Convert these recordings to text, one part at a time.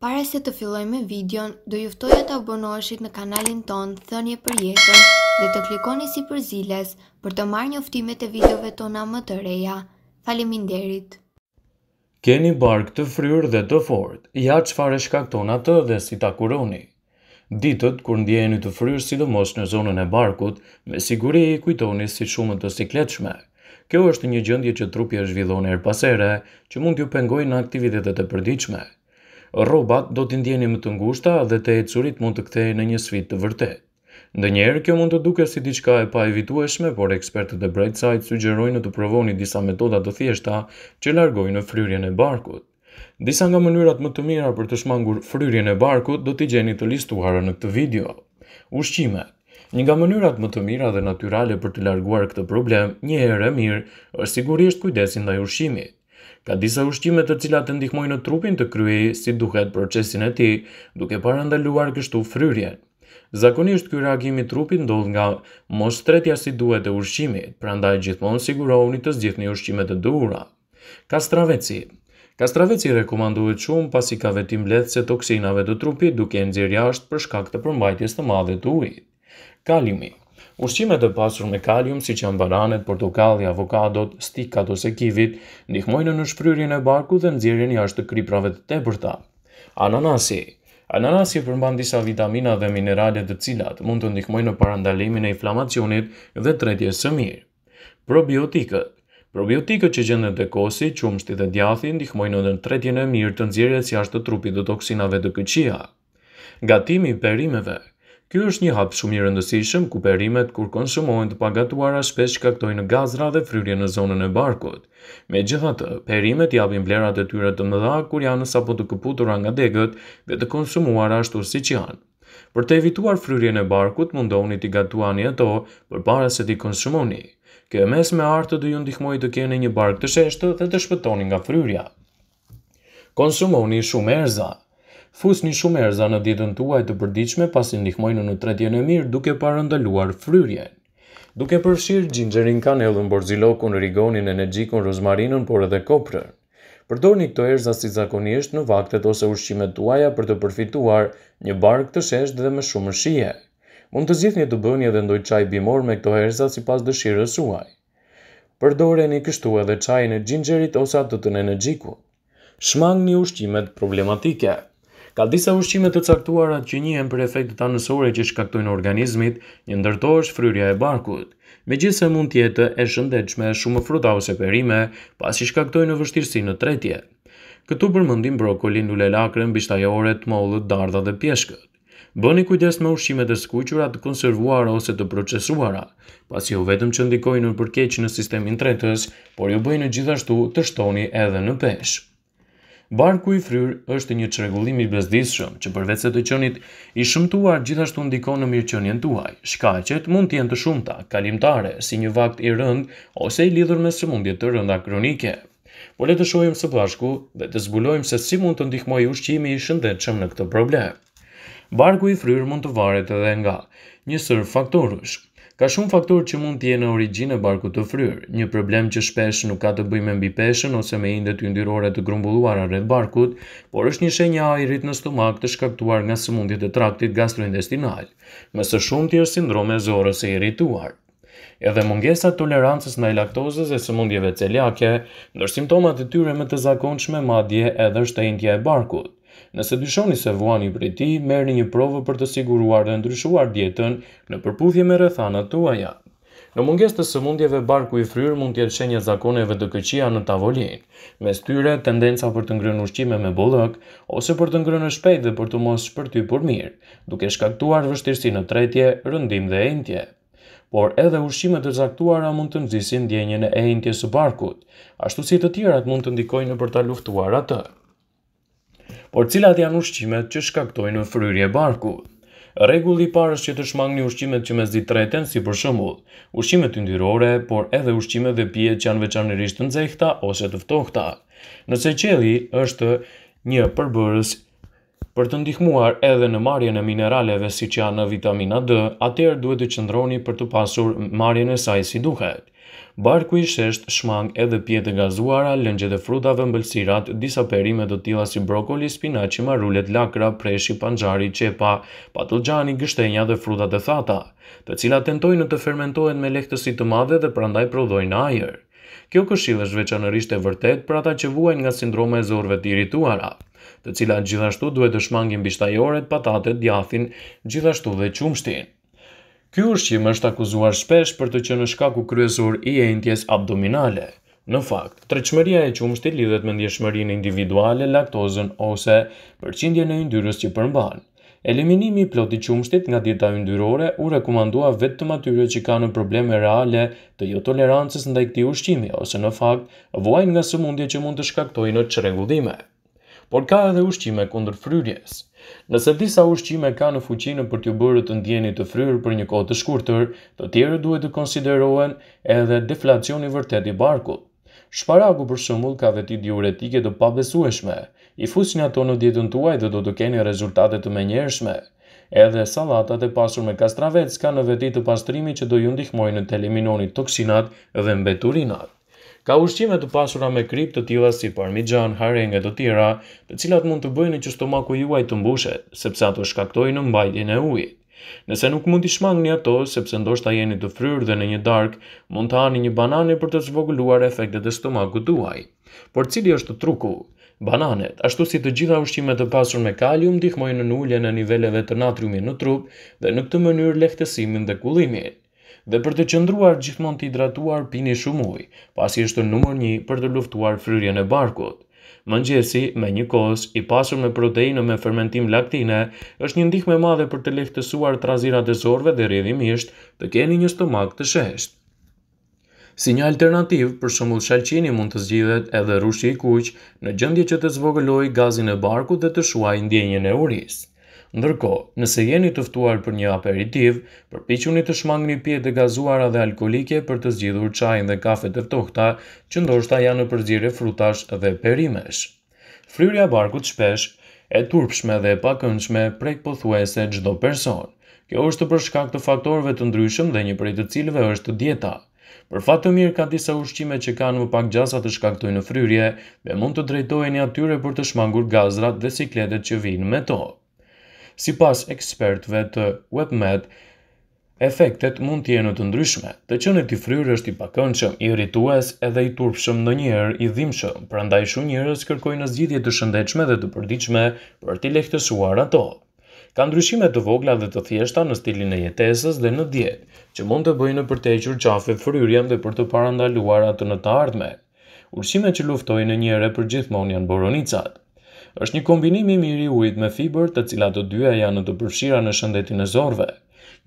Pare se të filloj me videon, do e të abonoheshit në kanalin ton Thënje për jetën dhe të klikoni si për ziles për të marrë njoftimet e videove tona më të reja. Faleminderit. Keni bark të fryrë dhe të fort, ja që fare shkakton atë dhe si ta kuroni. Ditët, kur ndjeni të fryrë sidomos në zonën e barkut, me siguri i kujtoni si shumë të sikletshme. Kjo është një gjëndje që trupi është vidhone e rpasere, që mund t'ju pengoj në aktivitetet e përdiqme rrobat do të ndjeni më të ngushta dhe të ecurit mund të kthehen në një svit të vërtet. Ndë njerë, kjo mund të duke si diçka e pa evitueshme, por ekspertët e Brightside sugjerojnë të provoni disa metoda të thjeshta që largojnë në fryrjen e barkut. Disa nga mënyrat më të mira për të shmangur fryrjen e barkut do t'i gjeni të listuara në këtë video. Ushqime Një nga mënyrat më të mira dhe naturale për të larguar këtë problem, një herë e mirë, është sigurisht kujdesin dhe ushqimit. Ka disa ushqime të cilat të ndihmojnë në trupin të kryi, si duhet procesin e tij, duke parandaluar kështu fryrjen. Zakonisht ky reagim i trupit ndodh nga tretja si duhet e ushqimit, prandaj gjithmonë sigurohuni të zgjidhni ushqime të duhura. Kastraveci. Kastraveci rekomandohet shumë pasi ka vetim letë se toksinave të trupit duke nxjerr jashtë për shkak të përmbajtjes të madhe të ujit. Kalimi. Ushqimet e pasur me kalium, si që janë baranet, portokalli, avokadot, stikat ose kivit, ndihmojnë në shpryrjen e barku dhe nëzirin jashtë të kriprave të tepërta. Ananasi. Ananasi përmban disa vitamina dhe minerale të cilat mund të ndihmojnë në parandalimin e inflamacionit dhe tretjes së mirë. Probiotikët. Probiotikët që gjenden te kosi, qumshti dhe djathi ndihmojnë në tretjen e mirë të nxjerrjes jashtë trupit të toksinave të këqija. Gatimi i perimeve. Ky është një hap shumë i rëndësishëm ku perimet kur konsumohen të pagatuara shpesh shkaktojnë gazra dhe fryrje në zonën e barkut. Megjithatë, perimet japin vlerat e tyre të mëdha kur janë sapo të kaputura nga degët dhe të konsumuara ashtu siç janë. Për të evituar fryrjen e barkut, mundohuni t'i gatuani ato përpara se t'i konsumoni. Kjo e mes me artë do ju ndihmoj të kene një bark të sheshtë dhe të shpëtoni nga fryrja. Konsumoni shumë erzat fusni shumë erza në ditën tuaj të përdiqme pasi ndihmojnë në tretjen e mirë duke parëndaluar fryrjen. Duke përshirë gjingjerin kanelën, borzilokun, rigonin, energjikun, rozmarinën, por edhe kopërën. Përdor një këto erza si zakonisht në vaktet ose ushqime tuaja për të përfituar një bark të shesht dhe me shumë shije. Mund të zithni të bëni edhe ndoj qaj bimor me këto erza si pas dëshirë suaj. Përdore një kështu edhe qaj në gjingjerit ose atë të të në Shmang një ushqimet problematike. Ka disa ushqime të caktuara që njihen për efektet anësore që shkaktojnë organizmit, një ndërto është fryrja e barkut. Me gjithse mund tjetë e shëndechme shumë fruta ose perime, pas i shkaktojnë vështirësi në tretje. Këtu përmendim brokoli, nule lakrën, bishtajore, të mollët, dardha dhe pjeshkët. Bëni kujdes me ushqimet e skuqura të konservuara ose të procesuara, pasi jo vetëm që ndikojnë në përkeqë në sistemin tretës, por jo bëjnë gjithashtu të shtoni edhe në peshë. Barku i fryr është një çrregullim i bezdisshëm që përveç se të qenit i shëmtuar gjithashtu ndikon në mirëqenien tuaj. Shkaqet mund të jenë të shumta, kalimtare, si një vakt i rënd ose i lidhur me sëmundje të rënda kronike. Por le të shohim së bashku dhe të zbulojmë se si mund të ndihmojë ushqimi i shëndetshëm në këtë problem. Barku i fryr mund të varet edhe nga një sër faktorësh, Ka shumë faktorë që mund të jenë origjinë e barkut të fryrë, një problem që shpesh nuk ka të bëjë me mbi peshën ose me indet yndyrore të grumbulluara rreth barkut, por është një shenjë ajrit në stomak të shkaktuar nga sëmundjet e traktit gastrointestinal. Më së shumti është sindromi zorës e irrituar. Edhe mungesa tolerancës ndaj laktozës e sëmundjeve celiake, ndër simptomat e tyre më të zakonshme madje edhe shtendja e barkut. Nëse dyshoni se vuani për ti, merë një provë për të siguruar dhe ndryshuar djetën në përputhje me rëthana të Në munges të sëmundjeve, barku i fryrë mund tjetë shenje zakoneve të këqia në tavolin. Me styre, tendenca për të ngrënë ushqime me bollëk, ose për të ngrënë shpejt dhe për të mos shpërty për mirë, duke shkaktuar vështirësi në tretje, rëndim dhe entje. Por edhe ushqime të zaktuara mund të nëzisin djenjën e entje së barkut, ashtu si të tjerat mund të ndikojnë për ta luftuar atë por cilat janë ushqimet që shkaktojnë fryrje barku. Regulli parë është që të shmangni ushqimet që mes tretën si për shëmull, ushqimet të ndyrore, por edhe ushqimet dhe pje që janë veçanërisht të nxehta ose të ftohta. Nëse qeli është një përbërës për të ndihmuar edhe në marjen e mineraleve si që janë në vitamina D, atëherë duhet të qëndroni për të pasur marjen e saj si duhet. Barku i shesht, shmang edhe pjetë gazuara, lëngje dhe frutave mbëlsirat, disa perime do tila si brokoli, spinaci, marullet, lakra, preshi, panxari, qepa, patulgjani, gështenja dhe frutat e thata, të cila tentojnë të fermentohen me lehtësit të madhe dhe prandaj prodhojnë ajer. Kjo këshilë është veçanërisht e vërtet për ata që vuajnë nga sindroma e zorve të irrituara, të cilat gjithashtu duhet të shmangin bishtajoret, patatet, djathin, gjithashtu dhe qumshtin. Ky ushqim është akuzuar shpesh për të qenë shkaku kryesor i entjes abdominale. Në fakt, treqmëria e qumshtit lidhet me ndjeshmërinë individuale, laktozën ose përqindjen e yndyrës që përmban. Eliminimi i plotë i qumshtit nga dieta yndyrore u rekomandua vetëm atyre që kanë probleme reale të jo tolerancës ndaj këtij ushqimi ose në fakt vuajnë nga sëmundje që mund të shkaktojnë çrregullime. Por ka edhe ushqime kundër fryrjes. Nëse disa ushqime ka në fuqinë për t'ju bërë të ndjeni të fryrë për një kohë të shkurtër, të tjerë duhet të konsiderohen edhe deflacioni vërtet i barkut. Shparagu për shumull ka veti diuretike të pabesueshme, i fusin ato në dietën tuaj dhe do të keni rezultatet të menjershme. Edhe salatat e pasur me kastravec ka në veti të pastrimi që do ju ndihmojnë të eliminoni toksinat dhe mbeturinat ka ushqime të pasura me krypt të tila si parmigjan, harenge të tjera, të cilat mund të bëjnë që stomaku juaj të mbushet, sepse ato shkaktojnë mbajtjen e ujit. Nëse nuk mund shmangë shmangni ato, sepse ndoshta jeni të fryrë dhe në një darkë, mund të hani një banane për të zvogëluar efektet e stomaku duaj. Por cili është truku? Bananet, ashtu si të gjitha ushqimet të pasur me kalium, dihmojnë në ullje në niveleve të natriumin në trup dhe në këtë mënyrë lehtesimin dhe kulimin dhe për të qëndruar gjithmonë të hidratuar pini shumë ujë, pasi është numër një për të luftuar fryrjen e barkut. Mëngjesi, me një kos, i pasur me proteinë me fermentim laktine, është një ndihme madhe për të lehtësuar trazirat e zorve dhe redhimisht të keni një stomak të shesht. Si një alternativ, për shembull shalqini mund të zgjidhet edhe rushi i kuq në gjëndje që të zvogëloj gazin e barkut dhe të shuaj ndjenjën e urisë. Ndërko, nëse jeni tëftuar për një aperitiv, përpichuni të shmang një pjetë e gazuara dhe alkoholike për të zgjidhur qajnë dhe kafe të ftohta, që ndoshta janë në përzire frutash dhe perimesh. Fryrja barkut shpesh, e turpshme dhe e pakëndshme prek pothuese gjdo person. Kjo është për shkak të faktorëve të ndryshëm dhe një prej të cilëve është dieta. Për fat të mirë ka disa ushqime që kanë më pak gjasa të shkaktojnë në fryrje me mund të drejtojnë atyre për të shmangur gazrat dhe sikletet që vinë me tokë. Si pas ekspertve të WebMed, efektet mund tjenë të ndryshme, të që në fryrë është i pakënqëm, i rritues edhe i turpshëm në njerë i dhimshëm, pra ndaj shumë njerës kërkojnë në zgjidje të shëndechme dhe të përdiqme për t'i lehtësuar ato. Ka ndryshime të vogla dhe të thjeshta në stilin e jetesës dhe në djetë, që mund të bëjnë për të eqër qafe fryrjem dhe për të parandaluar atë në të ardhme. Ushqime që luftojnë njëre për janë boronicat është një kombinim i miri ujit me fiber, të cilat të dyja janë në të përfshira në shëndetin e zorve.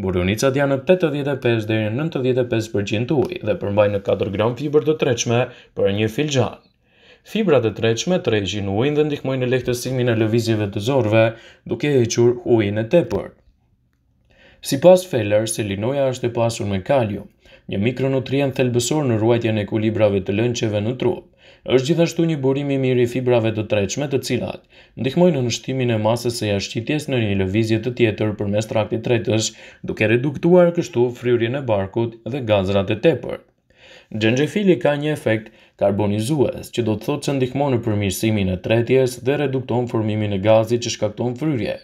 Burunicat janë 85 deri në 95% ujë dhe përmbajnë 4 gram fiber të tretshme për një filxhan. Fibrat e tërëshme tërëshin ujin dhe ndihmojnë në lehtësimin e lëvizjeve të zorve, duke e qur ujin e tepër. Si pas feller, selinoja është e pasur me kalium, një mikronutrien thelbësor në ruajtjen e kulibrave të lënqeve në trup është gjithashtu një burim i mirë i fibrave të treqme të cilat ndihmojnë në nështimin e masës së jashqitjes në një lëvizje të tjetër përmes traktit tretës, duke reduktuar kështu fryrjen e barkut dhe gazrat e tepërt. Gjengjefili ka një efekt karbonizues, që do të thotë që ndihmonë në përmirësimin e tretjes dhe redukton formimin e gazi që shkakton fryrje,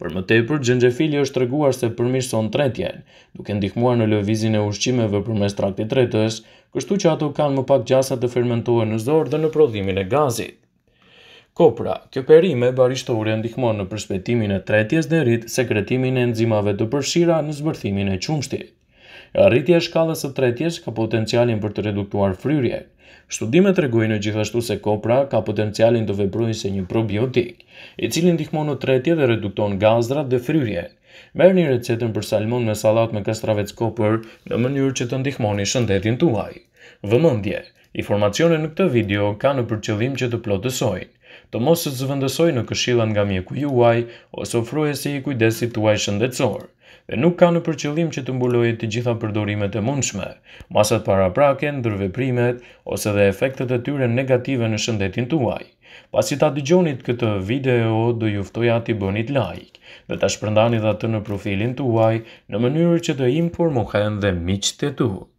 Për më tepër, Xhenxhefili është treguar se përmirëson tretjen, duke ndihmuar në lëvizjen e ushqimeve përmes traktit tretës, kështu që ato kanë më pak gjasa të fermentohen në zor dhe në prodhimin e gazit. Kopra, kjo perime barishtore ndihmon në përshpetimin e tretjes dhe rrit sekretimin e enzimave të përshira në zbërthimin e qumshtit. Rritja e shkallës së tretjes ka potencialin për të reduktuar fryrje. Studimet tregojnë gjithashtu se kopra ka potencialin të veprojë si një probiotik, i cili ndihmon në tretje dhe redukton gazdrat dhe fryrje. Merë një recetën për salmon me salat me kastravec kopër në mënyrë që të ndihmoni shëndetin tuaj. Vëmëndje, informacione në këtë video ka në përqëllim që të plotësojnë, të mos të zëvëndësojnë në këshilan nga mjeku juaj ose si i kujdesit tuaj shëndetësorë dhe nuk ka në përqëllim që të mbulojit të gjitha përdorimet e mundshme, masat para praken, dërveprimet, ose dhe efektet e tyre negative në shëndetin të uaj. ta dëgjonit këtë video, do juftoj ati bënit like, dhe ta shpërndani dhe të në profilin të uaj, në mënyrë që të informohen dhe miqët e të uaj.